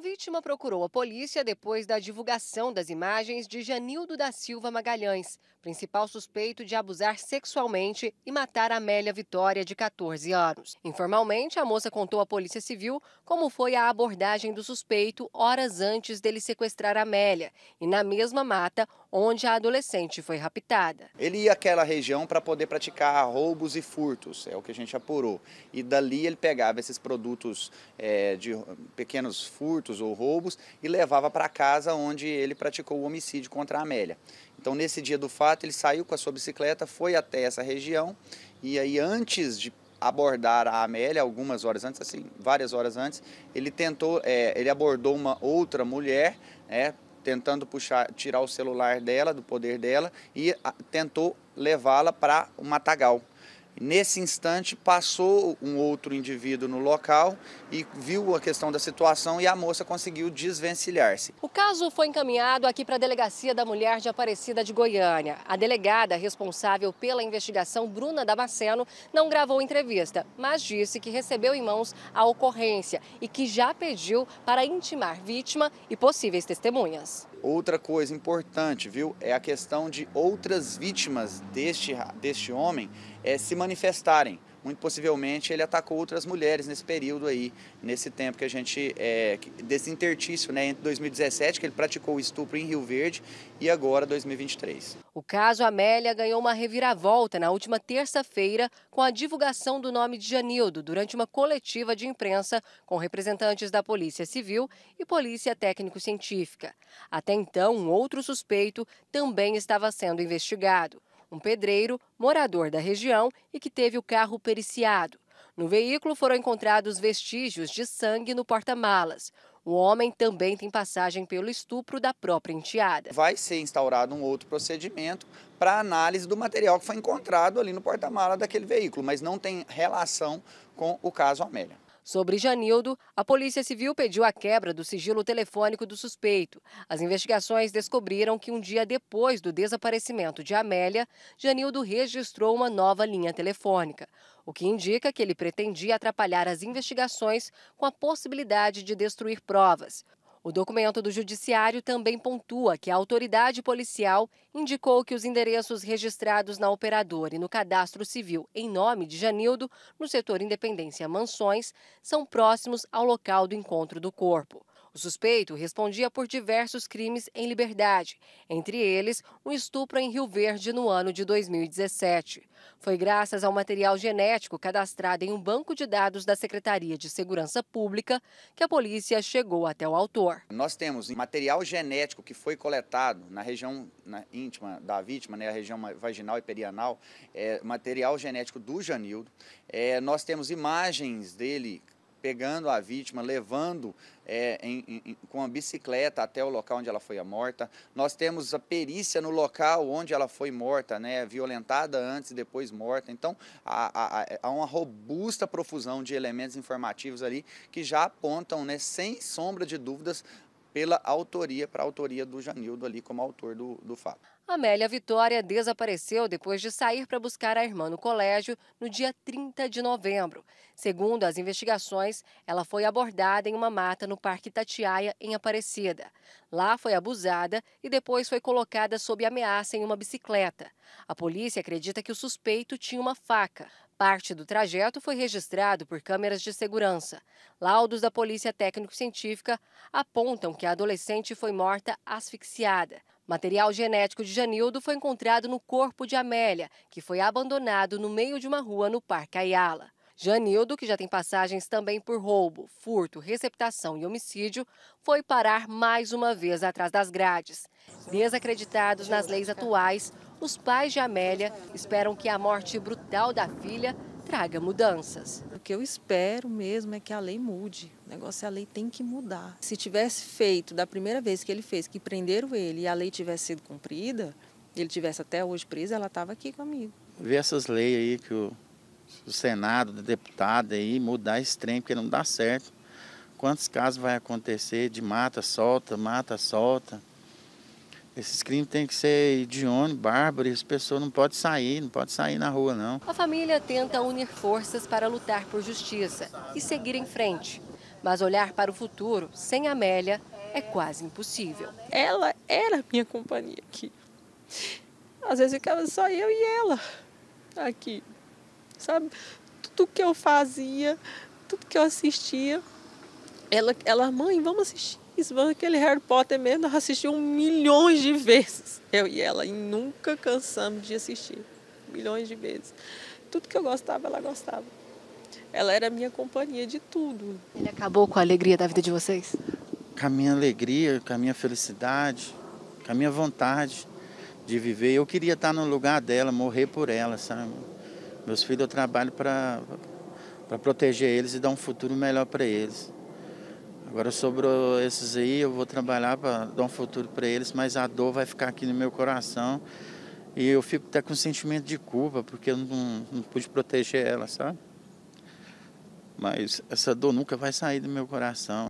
A vítima procurou a polícia depois da divulgação das imagens de Janildo da Silva Magalhães, principal suspeito de abusar sexualmente e matar Amélia Vitória, de 14 anos. Informalmente, a moça contou à Polícia Civil como foi a abordagem do suspeito horas antes dele sequestrar Amélia. E na mesma mata, onde a adolescente foi raptada. Ele ia àquela região para poder praticar roubos e furtos, é o que a gente apurou. E dali ele pegava esses produtos é, de pequenos furtos ou roubos e levava para casa onde ele praticou o homicídio contra a Amélia. Então, nesse dia do fato, ele saiu com a sua bicicleta, foi até essa região e aí, antes de abordar a Amélia, algumas horas antes, assim, várias horas antes, ele tentou, é, ele abordou uma outra mulher, né, tentando puxar, tirar o celular dela, do poder dela, e tentou levá-la para o matagal. Nesse instante, passou um outro indivíduo no local e viu a questão da situação e a moça conseguiu desvencilhar-se. O caso foi encaminhado aqui para a Delegacia da Mulher de Aparecida de Goiânia. A delegada responsável pela investigação, Bruna Damasceno, não gravou entrevista, mas disse que recebeu em mãos a ocorrência e que já pediu para intimar vítima e possíveis testemunhas. Outra coisa importante, viu, é a questão de outras vítimas deste, deste homem é, se manifestarem muito possivelmente ele atacou outras mulheres nesse período aí, nesse tempo que a gente, é, desse intertício, né, entre 2017, que ele praticou o estupro em Rio Verde, e agora 2023. O caso Amélia ganhou uma reviravolta na última terça-feira com a divulgação do nome de Janildo durante uma coletiva de imprensa com representantes da Polícia Civil e Polícia Técnico-Científica. Até então, um outro suspeito também estava sendo investigado um pedreiro, morador da região e que teve o carro periciado. No veículo foram encontrados vestígios de sangue no porta-malas. O homem também tem passagem pelo estupro da própria enteada. Vai ser instaurado um outro procedimento para análise do material que foi encontrado ali no porta-mala daquele veículo, mas não tem relação com o caso Amélia. Sobre Janildo, a Polícia Civil pediu a quebra do sigilo telefônico do suspeito. As investigações descobriram que um dia depois do desaparecimento de Amélia, Janildo registrou uma nova linha telefônica, o que indica que ele pretendia atrapalhar as investigações com a possibilidade de destruir provas. O documento do Judiciário também pontua que a autoridade policial indicou que os endereços registrados na operadora e no cadastro civil em nome de Janildo, no setor Independência Mansões, são próximos ao local do encontro do corpo. O suspeito respondia por diversos crimes em liberdade, entre eles um estupro em Rio Verde no ano de 2017. Foi graças ao material genético cadastrado em um banco de dados da Secretaria de Segurança Pública que a polícia chegou até o autor. Nós temos material genético que foi coletado na região íntima da vítima, né, a região vaginal e perianal, é, material genético do Janildo. É, nós temos imagens dele pegando a vítima, levando é, em, em, com a bicicleta até o local onde ela foi morta. Nós temos a perícia no local onde ela foi morta, né, violentada antes e depois morta. Então, há, há, há uma robusta profusão de elementos informativos ali que já apontam, né, sem sombra de dúvidas, pela autoria, para a autoria do Janildo ali como autor do, do fato. Amélia Vitória desapareceu depois de sair para buscar a irmã no colégio no dia 30 de novembro. Segundo as investigações, ela foi abordada em uma mata no Parque Tatiaia, em Aparecida. Lá foi abusada e depois foi colocada sob ameaça em uma bicicleta. A polícia acredita que o suspeito tinha uma faca, Parte do trajeto foi registrado por câmeras de segurança. Laudos da Polícia Técnico-Científica apontam que a adolescente foi morta asfixiada. Material genético de Janildo foi encontrado no corpo de Amélia, que foi abandonado no meio de uma rua no Parque Ayala. Janildo, que já tem passagens também por roubo, furto, receptação e homicídio, foi parar mais uma vez atrás das grades. Desacreditados nas leis atuais, os pais de Amélia esperam que a morte brutal da filha traga mudanças. O que eu espero mesmo é que a lei mude. O negócio é a lei tem que mudar. Se tivesse feito da primeira vez que ele fez, que prenderam ele e a lei tivesse sido cumprida, ele tivesse até hoje preso, ela estava aqui comigo. Ver essas leis aí que o do Senado, da deputada aí, mudar esse trem, porque não dá certo. Quantos casos vai acontecer de mata, solta, mata, solta? Esses crimes têm que ser idione, bárbaro, e as pessoas não podem sair, não podem sair na rua, não. A família tenta unir forças para lutar por justiça e seguir em frente. Mas olhar para o futuro sem Amélia é quase impossível. Ela era minha companhia aqui. Às vezes ficava só eu e ela aqui sabe? Tudo que eu fazia, tudo que eu assistia, ela, ela mãe, vamos assistir isso, vamos aquele Harry Potter mesmo, nós assistimos milhões de vezes, eu e ela, e nunca cansamos de assistir, milhões de vezes. Tudo que eu gostava, ela gostava. Ela era minha companhia de tudo. Ele acabou com a alegria da vida de vocês? Com a minha alegria, com a minha felicidade, com a minha vontade de viver. Eu queria estar no lugar dela, morrer por ela, sabe? Meus filhos eu trabalho para proteger eles e dar um futuro melhor para eles. Agora sobre esses aí, eu vou trabalhar para dar um futuro para eles, mas a dor vai ficar aqui no meu coração. E eu fico até com um sentimento de culpa, porque eu não, não pude proteger ela, sabe? Mas essa dor nunca vai sair do meu coração.